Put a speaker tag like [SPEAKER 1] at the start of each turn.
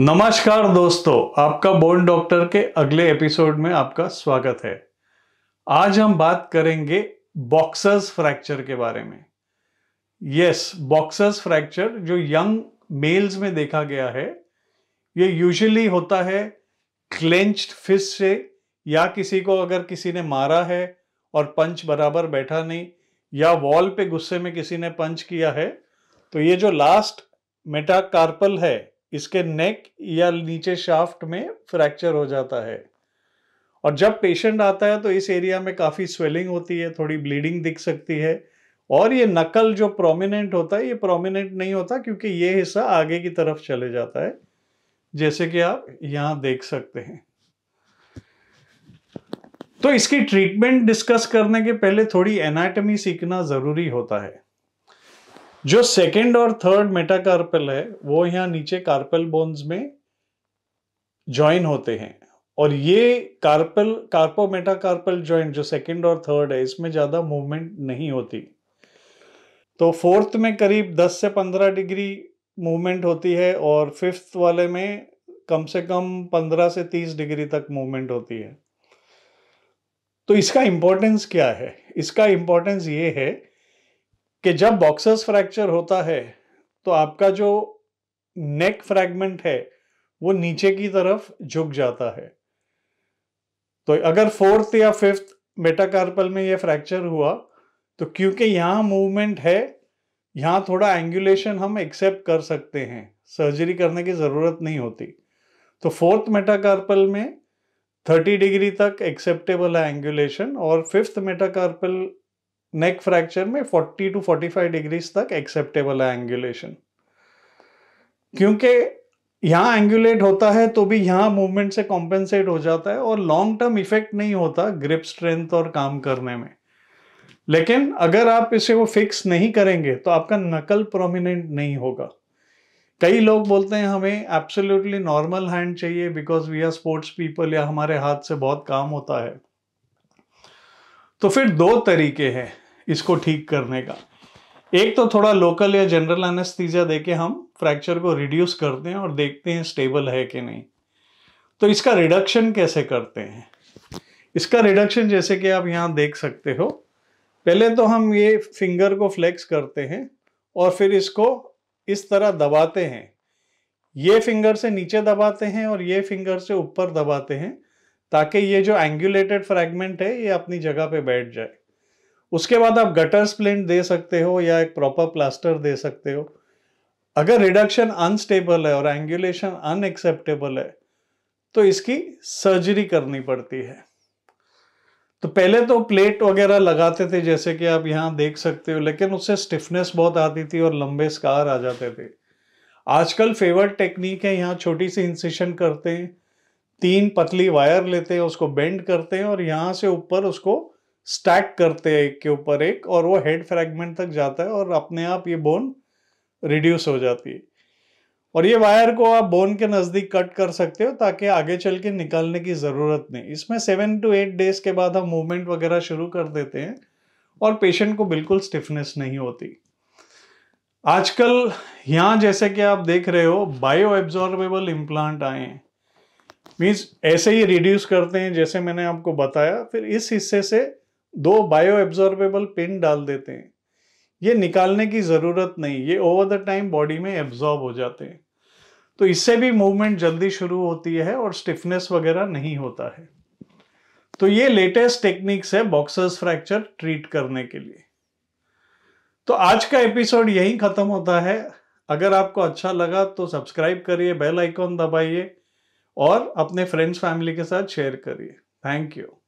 [SPEAKER 1] नमस्कार दोस्तों आपका बोन डॉक्टर के अगले एपिसोड में आपका स्वागत है आज हम बात करेंगे बॉक्सर्स फ्रैक्चर के बारे में यस बॉक्सर्स फ्रैक्चर जो यंग मेल्स में देखा गया है ये यूजुअली होता है क्लेंच्ड फिस्ट से या किसी को अगर किसी ने मारा है और पंच बराबर बैठा नहीं या वॉल पे गुस्से में किसी ने पंच किया है तो ये जो लास्ट मेटाकार्पल है इसके नेक या नीचे शाफ्ट में फ्रैक्चर हो जाता है और जब पेशेंट आता है तो इस एरिया में काफ़ी स्वेलिंग होती है थोड़ी ब्लीडिंग दिख सकती है और ये नकल जो प्रोमिनेंट होता है ये प्रोमिनेंट नहीं होता क्योंकि ये हिस्सा आगे की तरफ चले जाता है जैसे कि आप यहाँ देख सकते हैं तो इसकी ट्रीटमेंट डिस्कस करने के पहले थोड़ी एनाटमी सीखना ज़रूरी होता है जो सेकेंड और थर्ड मेटाकार्पल है वो यहाँ नीचे कार्पल बोन्स में ज्वाइन होते हैं और ये कार्पल कार्पो मेटाकार्पल ज्वाइंट जो सेकेंड और थर्ड है इसमें ज़्यादा मूवमेंट नहीं होती तो फोर्थ में करीब 10 से 15 डिग्री मूवमेंट होती है और फिफ्थ वाले में कम से कम 15 से 30 डिग्री तक मूवमेंट होती है तो इसका इम्पोर्टेंस क्या है इसका इम्पोर्टेंस ये है कि जब बॉक्सर्स फ्रैक्चर होता है तो आपका जो नेक फ्रैगमेंट है वो नीचे की तरफ झुक जाता है तो अगर फोर्थ या फिफ्थ मेटाकार्पल में ये फ्रैक्चर हुआ तो क्योंकि यहाँ मूवमेंट है यहाँ थोड़ा एंगुलेशन हम एक्सेप्ट कर सकते हैं सर्जरी करने की ज़रूरत नहीं होती तो फोर्थ मेटाकार्पल में 30 डिग्री तक एक्सेप्टेबल है एंगुलेशन और फिफ्थ मेटाकार्पल नेक फ्रैक्चर में 40 टू 45 डिग्रीज तक एक्सेप्टेबल है एंगुलेशन क्योंकि यहाँ एंगुलेट होता है तो भी यहाँ मूवमेंट से कॉम्पेंसेट हो जाता है और लॉन्ग टर्म इफेक्ट नहीं होता ग्रिप स्ट्रेंथ और काम करने में लेकिन अगर आप इसे वो फिक्स नहीं करेंगे तो आपका नकल प्रोमिनेंट नहीं होगा कई लोग बोलते हैं हमें एब्सोल्युटली नॉर्मल हैंड चाहिए because we are sports people या हमारे हाथ से बहुत काम होता है तो फिर दो तरीके हैं इसको ठीक करने का एक तो थोड़ा लोकल या जनरल एनेस्थीजिया देके हम फ्रैक्चर को रिड्यूस करते हैं और देखते हैं स्टेबल है कि नहीं तो इसका रिडक्शन कैसे करते हैं इसका रिडक्शन जैसे कि आप यहाँ देख सकते हो पहले तो हम ये फिंगर को फ्लेक्स करते हैं और फिर इसको इस तरह दबाते हैं ये फिंगर से नीचे दबाते हैं और ये फिंगर से ऊपर दबाते हैं ताकि ये जो एंगुलेटेड फ्रैगमेंट है ये अपनी जगह पे बैठ जाए उसके बाद आप गटर स्प्लिंट दे सकते हो या एक प्रॉपर प्लास्टर दे सकते हो अगर रिडक्शन अनस्टेबल है और एंगुलेशन अनएक्सेप्टेबल है तो इसकी सर्जरी करनी पड़ती है तो पहले तो प्लेट वगैरह लगाते थे जैसे कि आप यहाँ देख सकते हो लेकिन उससे स्टिफनेस बहुत आती थी और लंबे स्कार आ जाते थे आजकल फेवर टेक्निक है यहाँ छोटी सी इंसिशन करते हैं तीन पतली वायर लेते हैं उसको बेंड करते हैं और यहाँ से ऊपर उसको स्टैक करते हैं एक के ऊपर एक और वो हेड फ्रैगमेंट तक जाता है और अपने आप ये बोन रिड्यूस हो जाती है और ये वायर को आप बोन के नज़दीक कट कर सकते हो ताकि आगे चल के निकालने की ज़रूरत नहीं इसमें सेवन टू एट डेज के बाद हम मूवमेंट वगैरह शुरू कर देते हैं और पेशेंट को बिल्कुल स्टिफनेस नहीं होती आजकल यहाँ जैसे कि आप देख रहे हो बायो एब्जॉर्बेबल इम्प्लांट आए हैं मीन्स ऐसे ही रिड्यूस करते हैं जैसे मैंने आपको बताया फिर इस हिस्से से दो बायो एब्जॉर्बेबल पिन डाल देते हैं ये निकालने की ज़रूरत नहीं ये ओवर द टाइम बॉडी में एब्जॉर्ब हो जाते हैं तो इससे भी मूवमेंट जल्दी शुरू होती है और स्टिफनेस वगैरह नहीं होता है तो ये लेटेस्ट टेक्निक्स है बॉक्सर्स फ्रैक्चर ट्रीट करने के लिए तो आज का एपिसोड यहीं ख़त्म होता है अगर आपको अच्छा लगा तो सब्सक्राइब करिए बेल आइकॉन दबाइए और अपने फ्रेंड्स फैमिली के साथ शेयर करिए थैंक यू